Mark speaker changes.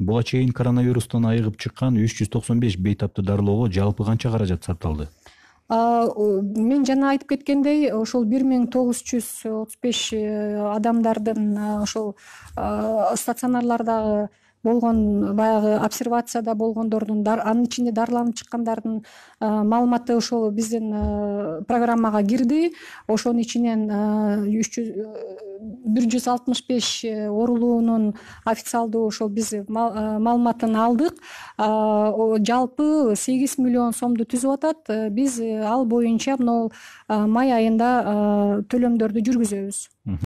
Speaker 1: буга чейин коронавирустан айыгып чыккан үч жүз токсон беш бейтапты дарылоого жалпы канча каражат сарпталды
Speaker 2: мен жана айтып кеткендей ошол бир миң тогуз жүз отуз беш э, адамдардын ошол стационарлардагы болгон баягы обсервацияда болгондордун анын ичинде дарыланып чыккандардын маалыматы ушул биздин э, программага кирди ошонун ичинен үч бир жүз алтымыш беш оорулуунун э, официалдуу ошол биз э, э, маалыматын алдык жалпы сегиз миллион сомду түзүп атат биз ал боюнча монгул май айында төлөмдөрдү жүргүзөбүз